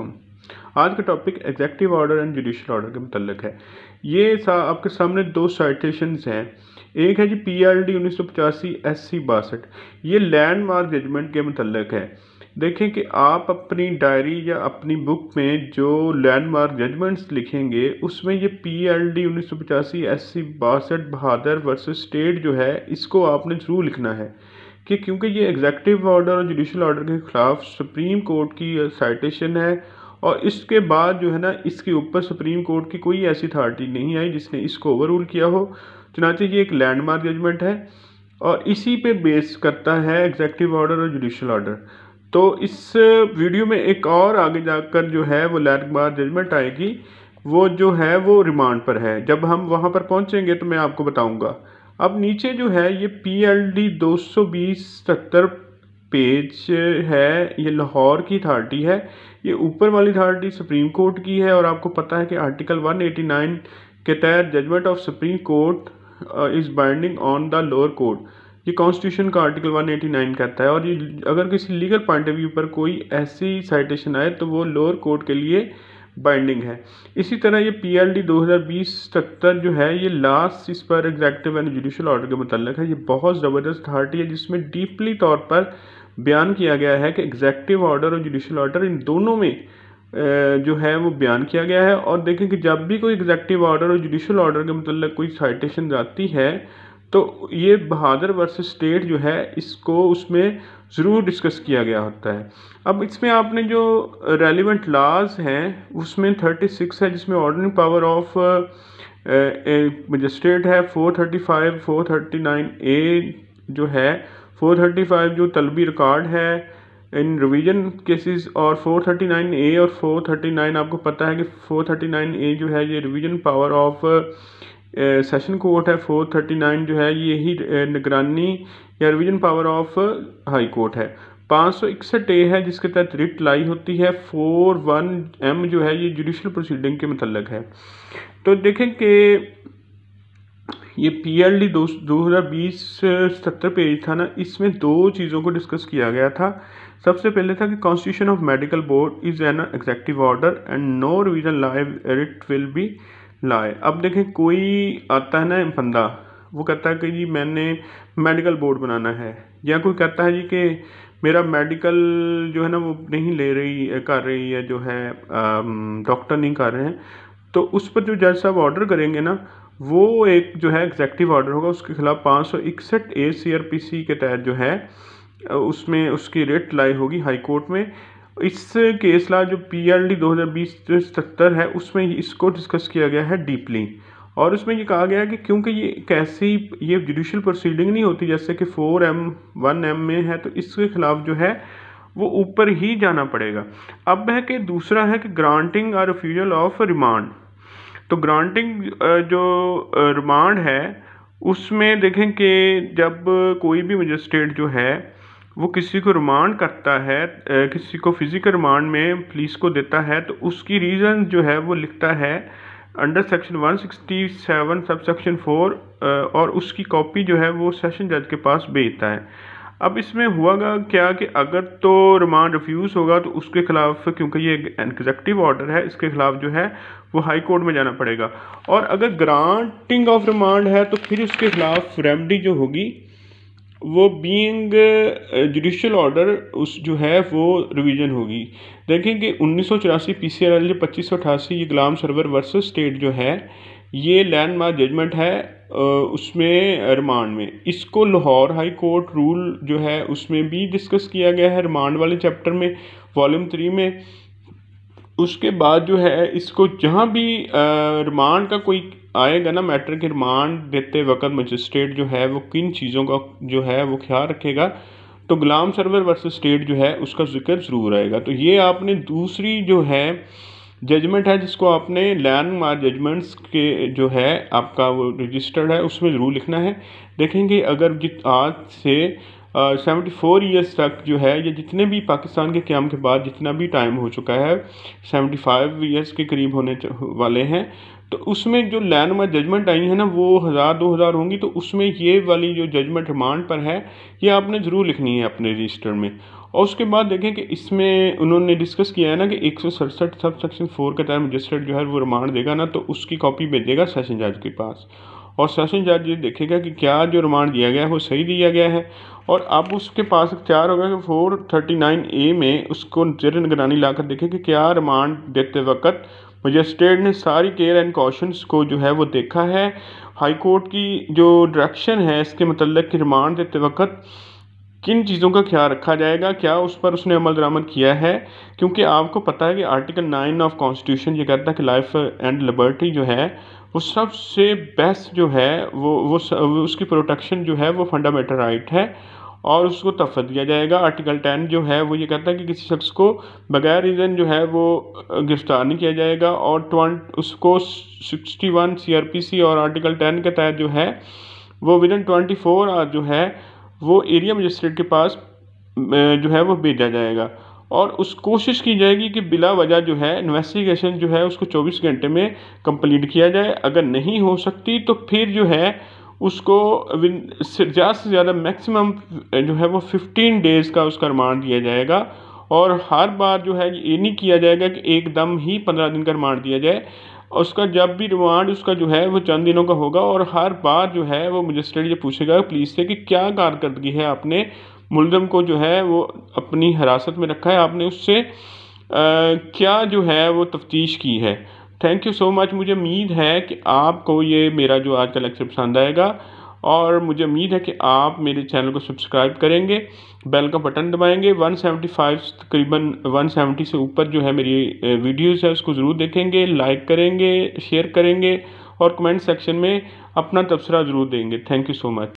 वालेकुम आज का topic executive order and judicial order के मतलब है ये सा, आपके सामने दो साइटेशंस हैं एक है जी पी आर डी उन्नीस सौ पचासी एस सी बासठ ये लैंड मार्क जजमेंट के मतलब है देखें कि आप अपनी डायरी या अपनी बुक में जो लैंड मार्क जजमेंट्स लिखेंगे उसमें ये पी एल डी उन्नीस सौ पचासी एस सी बासठ बहादुर वर्सेज स्टेट जो है इसको आपने ज़रूर लिखना है कि क्योंकि ये एग्जेक्टिव ऑर्डर और जुडिशल ऑर्डर के ख़िलाफ़ सुप्रीम कोर्ट की साइटेशन uh, है और इसके बाद जो है ना इसके ऊपर सुप्रीम कोर्ट की कोई ऐसी अथॉरिटी नहीं आई जिसने इसको ओवर रूल किया हो चुनाचे ये एक लैंडमार्क जजमेंट है और इसी पे बेस करता है एग्जेक्टिव ऑर्डर और जुडिशल ऑर्डर तो इस वीडियो uh, में एक और आगे जाकर जो है वो लैंडमार्क जजमेंट आएगी वो जो है वो रिमांड पर है जब हम वहाँ पर पहुँचेंगे तो मैं आपको बताऊँगा अब नीचे जो है ये पी एल डी दो सौ बीस सत्तर पेज है ये लाहौर की अथार्टी है ये ऊपर वाली अथार्टी सुप्रीम कोर्ट की है और आपको पता है कि आर्टिकल 189 के तहत judgement of Supreme Court is binding on the lower court ये कॉन्स्टिट्यूशन का आर्टिकल 189 कहता है और ये अगर किसी लीगल पॉइंट ऑफ व्यू पर कोई ऐसी साइटेशन आए तो वो लोअर कोर्ट के लिए बाइंडिंग है इसी तरह ये पी एल डी दो हज़ार बीस सत्तर जो है ये लास्ट इस पर एग्जैक्टिव एंड जुडिशल ऑर्डर के मतलब है ये बहुत ज़बरदस्त अथॉरिटी है जिसमें डीपली तौर पर बयान किया गया है कि एग्जैक्टिव ऑर्डर और जुडिशल ऑर्डर इन दोनों में जो है वो बयान किया गया है और देखें कि जब भी कोई एग्जैक्टिव ऑर्डर और जुडिशल ऑर्डर के मतलब कोई साइटेशन जाती है तो ये बहादुर वर्सेस स्टेट जो है इसको उसमें ज़रूर डिस्कस किया गया होता है अब इसमें आपने जो रेलिवेंट लाज हैं उसमें थर्टी सिक्स है जिसमें ऑर्डनिंग पावर ऑफ मजिस्ट्रेट है four thirty five four thirty nine A जो है फोर थर्टी फाइव जो तलबी रिकॉर्ड है इन रिवीजन केसेस और 439 ए और 439 आपको पता है कि 439 ए जो है ये revision power of session court है फोर थर्टी नाइन जो है ये ही निगरानी या revision power of high court है पाँच सौ इकसठ ए है जिसके तहत रिट लाई होती है फोर वन एम जो है ये जुडिशल प्रोसीडिंग के मतलब है तो देखें कि ये पी एल डी दो हज़ार बीस सत्तर पेज था ना इसमें दो चीज़ों को डिस्कस किया गया था सबसे पहले था कि constitution of medical board is an executive order and no revision live writ will be lie अब देखें कोई आता है ना बंदा वो कहता है कि जी मैंने मेडिकल बोर्ड बनाना है या कोई कहता है जी कि मेरा मेडिकल जो है ना वो नहीं ले रही कर रही है जो है डॉक्टर नहीं कर रहे हैं तो उस पर जो जज साहब ऑर्डर करेंगे ना वो एक जो है एग्जैक्टिव ऑर्डर होगा उसके खिलाफ पाँच सौ इकसठ ए सी आर पी सी के तहत जो है उसमें उसकी रेट लाई होगी हाई कोर्ट में इस केस ला जो पी एल डी दो हज़ार बीस सत्तर है उसमें इसको डिस्कस किया गया है डीपली और उसमें ये कहा गया है कि क्योंकि ये कैसी ये जुडिशल प्रोसीडिंग नहीं होती जैसे कि फोर एम वन एम में है तो इसके खिलाफ जो है वो ऊपर ही जाना पड़ेगा अब है कि दूसरा है कि ग्रांटिंग और रिफ्यूजल ऑफ रिमांड तो ग्रांटिंग जो रिमांड है उसमें देखें कि जब कोई भी मजिस्ट्रेट जो है वो किसी को रिमांड करता है किसी को फिज़िकल रिमांड में पुलिस को देता है तो उसकी रीज़न जो है वो लिखता है under section 167 sub section four और उसकी कॉपी जो है वो सेशन जज के पास भेजता है अब इसमें हुआगा क्या कि अगर तो रिमांड रिफ्यूज़ होगा तो उसके खिलाफ क्योंकि ये एग्जेक्टिव ऑर्डर है इसके खिलाफ जो है वो हाई कोर्ट में जाना पड़ेगा और अगर ग्रांटिंग ऑफ रिमांड है तो फिर उसके खिलाफ रेमडी जो होगी वो बीइंग जुडिशल ऑर्डर उस जो है वो रिवीजन होगी देखें कि उन्नीस सौ चौरासी पी सी आर एल पच्चीस सौ अठासी ये गुलाम सरवर वर्सेस स्टेट जो है ये लैंड मार्क जजमेंट है uh, उसमें रिमांड uh, में इसको लाहौर हाई कोर्ट रूल जो है उसमें भी डिस्कस किया गया है रिमांड वाले चैप्टर में वॉल्यूम थ्री में उसके बाद जो है इसको जहाँ भी रिमांड का कोई आएगा ना मैटर के रिमांड देते वक्त मजिस्ट्रेट जो है वो किन चीज़ों का जो है वो ख्याल रखेगा तो गुलाम सरवर वर्सेस स्टेट जो है उसका जिक्र ज़रूर आएगा तो ये आपने दूसरी जो है जजमेंट है जिसको आपने लैंड मार्क जजमेंट्स के जो है आपका वो रजिस्टर्ड है उसमें ज़रूर लिखना है देखेंगे अगर जित आज से सेवेंटी फ़ोर ईयर्स तक जो है या जितने भी पाकिस्तान के क़्याम के बाद जितना भी टाइम हो चुका है सेवेंटी फ़ाइव ईयर्स के करीब होने वाले हैं तो उसमें जो में जजमेंट आई है ना वो हज़ार दो हज़ार होंगी तो उसमें ये वाली जो जजमेंट रिमांड पर है ये आपने ज़रूर लिखनी है अपने रजिस्टर में और उसके बाद देखें कि इसमें उन्होंने डिस्कस किया है ना कि एक सौ सड़सठ सब सेक्शन फ़ोर के टाइम मजिस्ट्रेट जो है वो रिमांड देगा ना तो उसकी कॉपी भेजेगा सेशन जज के पास और सेशन जज ये देखेगा कि क्या जो रिमांड दिया गया है वो सही दिया गया है और अब उसके पास अख्तियार होगा कि फोर थर्टी नाइन ए में उसको जर निगरानी ला कर देखें कि क्या रिमांड देते वक्त मजिस्ट्रेट ने सारी केयर एंड कॉशन को जो है वो देखा है हाई कोर्ट की जो डायरेक्शन है इसके मतलब कि रिमांड देते वक्त किन चीज़ों का ख्याल रखा जाएगा क्या उस पर उसने अमल दरामद किया है क्योंकि आपको पता है कि आर्टिकल नाइन ऑफ कॉन्स्टिट्यूशन ये कहता है कि लाइफ एंड लिबर्टी जो है वो सबसे बेस्ट जो है वो वो उसकी प्रोटेक्शन जो है वो फंडामेंटल राइट है और उसको तफत दिया जाएगा आर्टिकल टेन जो है वो ये कहता है कि किसी शख्स को बगैर रीज़न जो है वो गिरफ्तार नहीं किया जाएगा और ट्वेंट उसको sixty one C R P C और आर्टिकल टेन के तहत जो है वो within twenty four hour जो है वो एरिया मजिस्ट्रेट के पास जो है वो भेजा जाएगा और उस कोशिश की जाएगी कि बिला वजह जो है इन्वेस्टिगेशन जो है उसको चौबीस घंटे में कंप्लीट किया जाए अगर नहीं हो सकती तो फिर जो है उसको ज़्यादा से ज़्यादा मैक्सिमम जो है वो फिफ्टीन डेज़ का उसका रिमांड दिया जाएगा और हर बार जो है ये नहीं किया जाएगा कि एकदम ही पंद्रह दिन का रिमांड दिया जाए उसका जब भी रिमांड उसका जो है वो चंद दिनों का होगा और हर बार जो है वो मजिस्ट्रेट ये पूछेगा पुलिस से कि क्या कारकर्दगी है आपने मुलज़म को जो है वो अपनी हिरासत में रखा है आपने उससे क्या जो है वो तफ्तीश की है थैंक यू सो मच मुझे उम्मीद है कि आपको ये मेरा जो आज का लेक्चर पसंद आएगा और मुझे उम्मीद है कि आप मेरे चैनल को सब्सक्राइब करेंगे बेल का बटन दबाएंगे 175 तकरीबन 170 से ऊपर जो है मेरी वीडियोस है उसको ज़रूर देखेंगे लाइक करेंगे शेयर करेंगे और कमेंट सेक्शन में अपना तबसरा ज़रूर देंगे थैंक यू सो मच